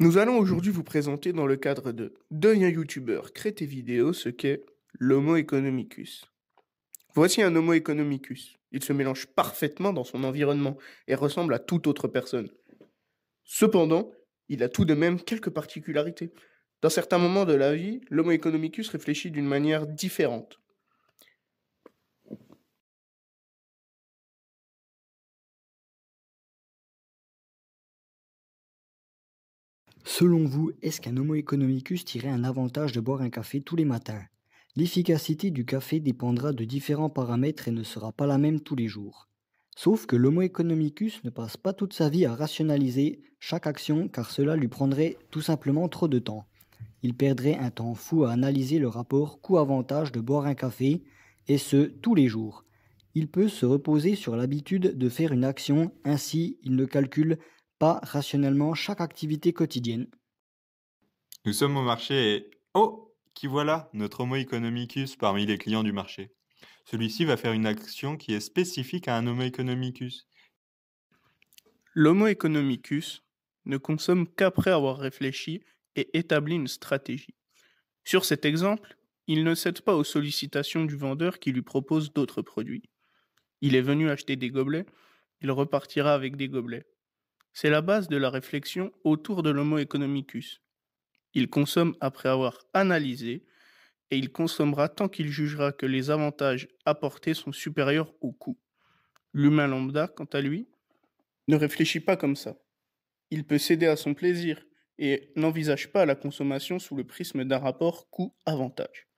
Nous allons aujourd'hui vous présenter dans le cadre de Deuil un youtubeur, crée vidéos, ce qu'est l'homo economicus. Voici un homo economicus. Il se mélange parfaitement dans son environnement et ressemble à toute autre personne. Cependant, il a tout de même quelques particularités. Dans certains moments de la vie, l'homo economicus réfléchit d'une manière différente. Selon vous, est-ce qu'un homo economicus tirait un avantage de boire un café tous les matins L'efficacité du café dépendra de différents paramètres et ne sera pas la même tous les jours. Sauf que l'homo economicus ne passe pas toute sa vie à rationaliser chaque action car cela lui prendrait tout simplement trop de temps. Il perdrait un temps fou à analyser le rapport coût-avantage de boire un café, et ce, tous les jours. Il peut se reposer sur l'habitude de faire une action, ainsi il ne calcule pas rationnellement chaque activité quotidienne. Nous sommes au marché et oh, qui voilà notre Homo economicus parmi les clients du marché. Celui-ci va faire une action qui est spécifique à un Homo economicus. L'Homo economicus ne consomme qu'après avoir réfléchi et établi une stratégie. Sur cet exemple, il ne cède pas aux sollicitations du vendeur qui lui propose d'autres produits. Il est venu acheter des gobelets, il repartira avec des gobelets. C'est la base de la réflexion autour de l'Homo economicus. Il consomme après avoir analysé, et il consommera tant qu'il jugera que les avantages apportés sont supérieurs au coût. L'humain lambda, quant à lui, ne réfléchit pas comme ça. Il peut céder à son plaisir et n'envisage pas la consommation sous le prisme d'un rapport coût-avantage.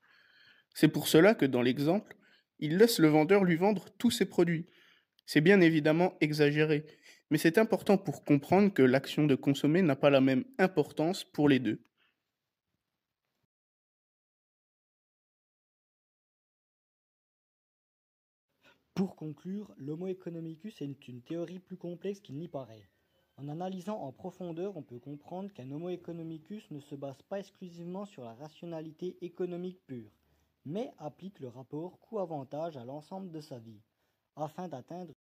C'est pour cela que dans l'exemple, il laisse le vendeur lui vendre tous ses produits. C'est bien évidemment exagéré, mais c'est important pour comprendre que l'action de consommer n'a pas la même importance pour les deux. Pour conclure, l'homo economicus est une théorie plus complexe qu'il n'y paraît. En analysant en profondeur, on peut comprendre qu'un homo economicus ne se base pas exclusivement sur la rationalité économique pure, mais applique le rapport coût-avantage à l'ensemble de sa vie, afin d'atteindre